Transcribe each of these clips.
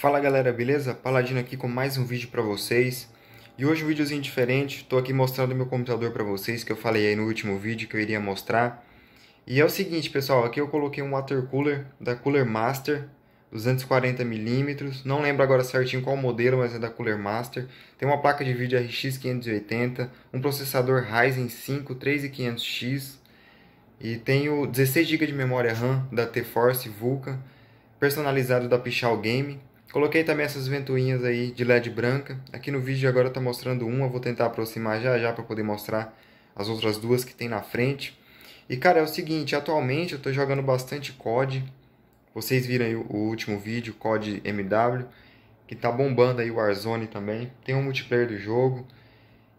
Fala galera, beleza? Paladino aqui com mais um vídeo para vocês. E hoje um videozinho diferente, estou aqui mostrando meu computador para vocês, que eu falei aí no último vídeo que eu iria mostrar. E é o seguinte pessoal, aqui eu coloquei um water cooler da Cooler Master, 240mm, não lembro agora certinho qual modelo, mas é da Cooler Master. Tem uma placa de vídeo RX 580, um processador Ryzen 5 3500X e tenho 16GB de memória RAM da T-Force Vulkan, personalizado da Pichal Game Coloquei também essas ventoinhas aí de LED branca. Aqui no vídeo agora está mostrando uma, vou tentar aproximar já já para poder mostrar as outras duas que tem na frente. E cara, é o seguinte, atualmente eu estou jogando bastante COD. Vocês viram aí o último vídeo, COD MW, que tá bombando aí o Warzone também. Tem um multiplayer do jogo.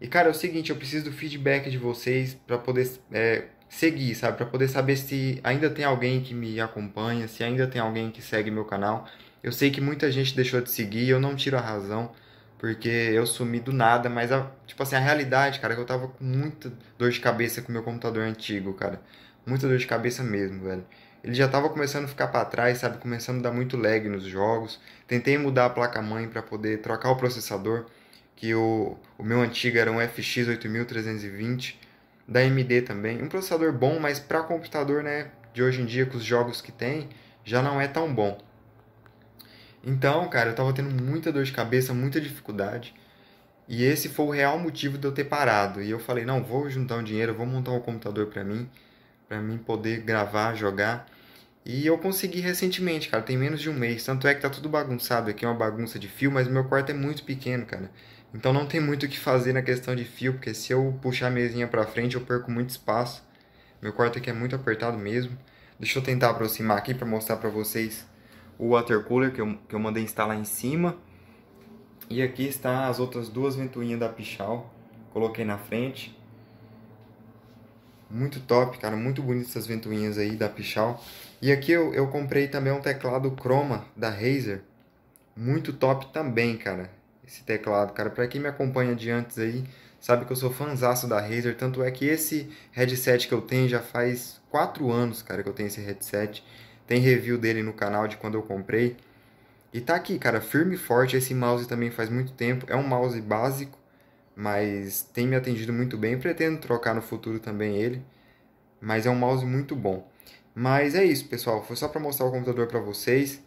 E cara, é o seguinte, eu preciso do feedback de vocês para poder é, seguir, sabe? Para poder saber se ainda tem alguém que me acompanha, se ainda tem alguém que segue meu canal. Eu sei que muita gente deixou de seguir, eu não tiro a razão, porque eu sumi do nada, mas a, tipo assim, a realidade, cara, é que eu tava com muita dor de cabeça com o meu computador antigo, cara. Muita dor de cabeça mesmo, velho. Ele já tava começando a ficar para trás, sabe? Começando a dar muito lag nos jogos. Tentei mudar a placa-mãe para poder trocar o processador, que o, o meu antigo era um FX8320 da AMD também. Um processador bom, mas para computador, né, de hoje em dia com os jogos que tem, já não é tão bom. Então, cara, eu tava tendo muita dor de cabeça, muita dificuldade. E esse foi o real motivo de eu ter parado. E eu falei, não, vou juntar um dinheiro, vou montar um computador para mim, para mim poder gravar, jogar. E eu consegui recentemente, cara, tem menos de um mês. Tanto é que tá tudo bagunçado aqui, é uma bagunça de fio, mas meu quarto é muito pequeno, cara. Então não tem muito o que fazer na questão de fio, porque se eu puxar a mesinha pra frente eu perco muito espaço. Meu quarto aqui é muito apertado mesmo. Deixa eu tentar aproximar aqui para mostrar para vocês o water cooler que eu, que eu mandei instalar em cima. E aqui está as outras duas ventoinhas da Pichal. Coloquei na frente. Muito top, cara. Muito bonito essas ventoinhas aí da Pichal. E aqui eu, eu comprei também um teclado Chroma da Razer. Muito top também, cara. Esse teclado, cara. Pra quem me acompanha de antes aí, sabe que eu sou fanzaço da Razer. Tanto é que esse headset que eu tenho já faz 4 anos, cara, que eu tenho esse headset. Tem review dele no canal de quando eu comprei. E tá aqui, cara, firme e forte. Esse mouse também faz muito tempo. É um mouse básico, mas tem me atendido muito bem. Pretendo trocar no futuro também ele. Mas é um mouse muito bom. Mas é isso, pessoal. Foi só para mostrar o computador para vocês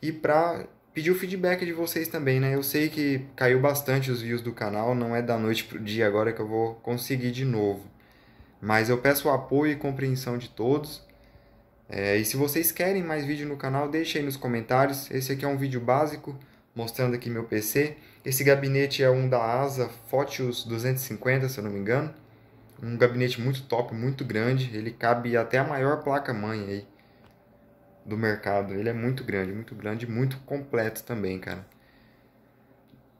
e para pedir o feedback de vocês também, né? Eu sei que caiu bastante os views do canal, não é da noite pro dia agora que eu vou conseguir de novo. Mas eu peço o apoio e compreensão de todos é, e se vocês querem mais vídeo no canal, deixem aí nos comentários. Esse aqui é um vídeo básico, mostrando aqui meu PC. Esse gabinete é um da Asa Fotios 250, se eu não me engano. Um gabinete muito top, muito grande. Ele cabe até a maior placa-mãe aí do mercado. Ele é muito grande, muito grande, muito completo também, cara.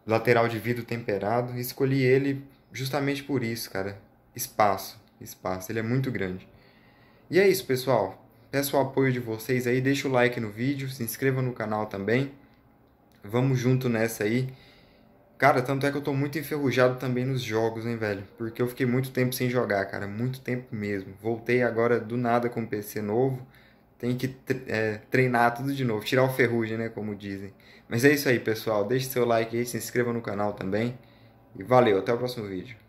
Lateral de vidro temperado. Escolhi ele justamente por isso, cara. Espaço, espaço. Ele é muito grande. E é isso, pessoal. Peço é o apoio de vocês aí, deixa o like no vídeo, se inscreva no canal também. Vamos junto nessa aí. Cara, tanto é que eu tô muito enferrujado também nos jogos, hein, velho? Porque eu fiquei muito tempo sem jogar, cara, muito tempo mesmo. Voltei agora do nada com um PC novo. Tem que é, treinar tudo de novo, tirar o ferrugem, né, como dizem. Mas é isso aí, pessoal. Deixe seu like aí, se inscreva no canal também. E valeu, até o próximo vídeo.